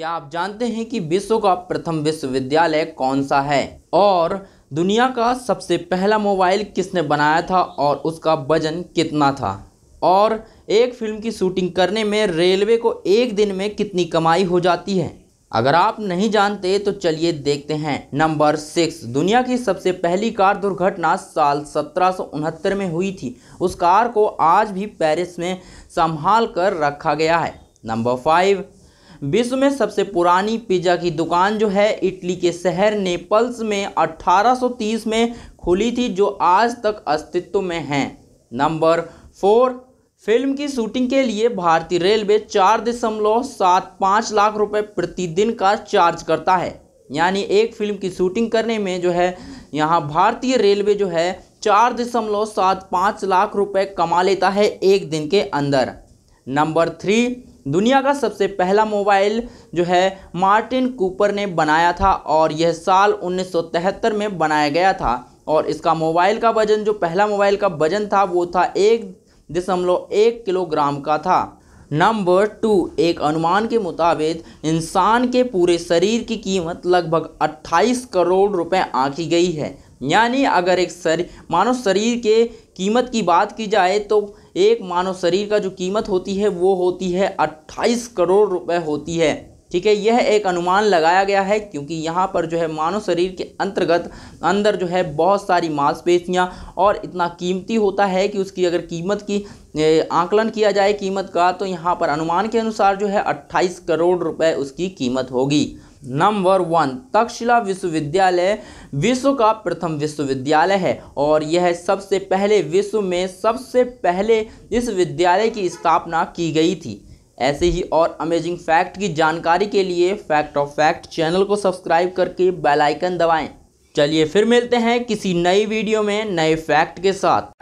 क्या आप जानते हैं कि विश्व का प्रथम विश्वविद्यालय कौन सा है और दुनिया का सबसे पहला मोबाइल किसने बनाया था और उसका वजन कितना था और एक फिल्म की शूटिंग करने में रेलवे को एक दिन में कितनी कमाई हो जाती है अगर आप नहीं जानते तो चलिए देखते हैं नंबर सिक्स दुनिया की सबसे पहली कार दुर्घटना साल सत्रह में हुई थी उस कार को आज भी पेरिस में संभाल कर रखा गया है नंबर फाइव विश्व में सबसे पुरानी पिज्ज़ा की दुकान जो है इटली के शहर नेपल्स में 1830 में खुली थी जो आज तक अस्तित्व में है नंबर फोर फिल्म की शूटिंग के लिए भारतीय रेलवे चार दशमलव सात पाँच लाख रुपए प्रतिदिन का चार्ज करता है यानी एक फिल्म की शूटिंग करने में जो है यहाँ भारतीय रेलवे जो है चार दशमलव सात पाँच लाख रुपए कमा लेता है एक दिन के अंदर नंबर थ्री दुनिया का सबसे पहला मोबाइल जो है मार्टिन कूपर ने बनाया था और यह साल 1973 में बनाया गया था और इसका मोबाइल का वजन जो पहला मोबाइल का वजन था वो था एक दशमलव एक किलोग्राम का था नंबर टू एक अनुमान के मुताबिक इंसान के पूरे शरीर की कीमत लगभग 28 करोड़ रुपए आंकी गई है यानी अगर एक शरीर मानव शरीर के कीमत की बात की जाए तो एक मानव शरीर का जो कीमत होती है वो होती है अट्ठाईस करोड़ रुपए होती है ठीक है यह एक अनुमान लगाया गया है क्योंकि यहाँ पर जो है मानव शरीर के अंतर्गत अंदर जो है बहुत सारी मांसपेशियाँ और इतना कीमती होता है कि उसकी अगर कीमत की आंकलन किया जाए कीमत का तो यहाँ पर अनुमान के अनुसार जो है 28 करोड़ रुपए उसकी कीमत होगी नंबर वन तक्षशिला विश्वविद्यालय विश्व का प्रथम विश्वविद्यालय है और यह सबसे पहले विश्व में सबसे पहले इस विद्यालय की स्थापना की गई थी ऐसे ही और अमेजिंग फैक्ट की जानकारी के लिए फैक्ट ऑफ फैक्ट चैनल को सब्सक्राइब करके बेल आइकन दबाएं चलिए फिर मिलते हैं किसी नई वीडियो में नए फैक्ट के साथ